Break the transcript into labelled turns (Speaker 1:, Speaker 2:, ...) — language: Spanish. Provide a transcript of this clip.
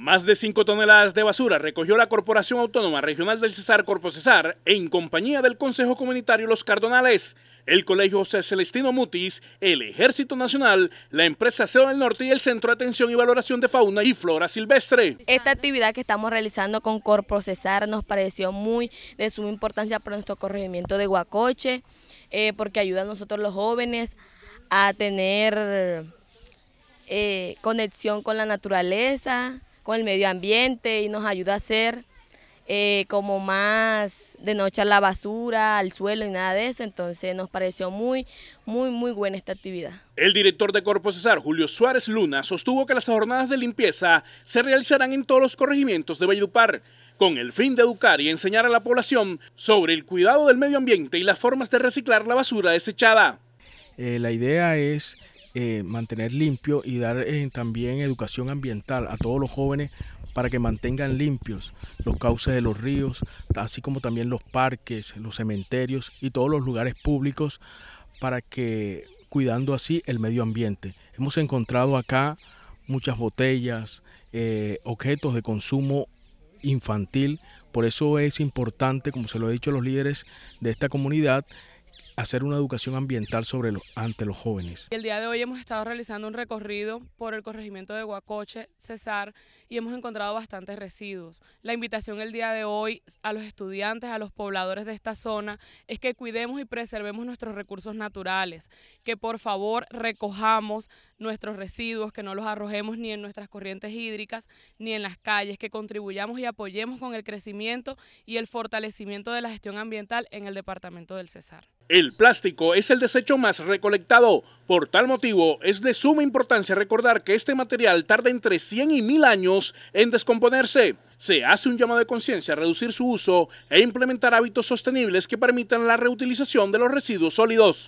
Speaker 1: Más de 5 toneladas de basura recogió la Corporación Autónoma Regional del Cesar Corpo Cesar en compañía del Consejo Comunitario Los Cardonales, el Colegio José Celestino Mutis, el Ejército Nacional, la empresa SEO del Norte y el Centro de Atención y Valoración de Fauna y Flora Silvestre.
Speaker 2: Esta actividad que estamos realizando con Corpo Cesar nos pareció muy de suma importancia para nuestro corregimiento de Huacoche, eh, porque ayuda a nosotros los jóvenes a tener eh, conexión con la naturaleza, con el medio ambiente y nos ayuda a hacer eh, como más de noche echar la basura al suelo y nada de eso. Entonces nos pareció muy, muy, muy buena esta actividad.
Speaker 1: El director de Corpo Cesar, Julio Suárez Luna, sostuvo que las jornadas de limpieza se realizarán en todos los corregimientos de Valledupar con el fin de educar y enseñar a la población sobre el cuidado del medio ambiente y las formas de reciclar la basura desechada.
Speaker 3: Eh, la idea es eh, mantener limpio y dar eh, también educación ambiental a todos los jóvenes para que mantengan limpios los cauces de los ríos, así como también los parques, los cementerios y todos los lugares públicos para que cuidando así el medio ambiente. Hemos encontrado acá muchas botellas, eh, objetos de consumo infantil, por eso es importante, como se lo he dicho a los líderes de esta comunidad, hacer una educación ambiental sobre ante los jóvenes.
Speaker 4: El día de hoy hemos estado realizando un recorrido por el corregimiento de Guacoche Cesar, y hemos encontrado bastantes residuos. La invitación el día de hoy a los estudiantes, a los pobladores de esta zona, es que cuidemos y preservemos nuestros recursos naturales, que por favor recojamos nuestros residuos, que no los arrojemos ni en nuestras corrientes hídricas ni en las calles, que contribuyamos y apoyemos con el crecimiento y el fortalecimiento de la gestión ambiental en el departamento del Cesar.
Speaker 1: El plástico es el desecho más recolectado. Por tal motivo, es de suma importancia recordar que este material tarda entre 100 y 1000 años en descomponerse. Se hace un llamado de conciencia a reducir su uso e implementar hábitos sostenibles que permitan la reutilización de los residuos sólidos.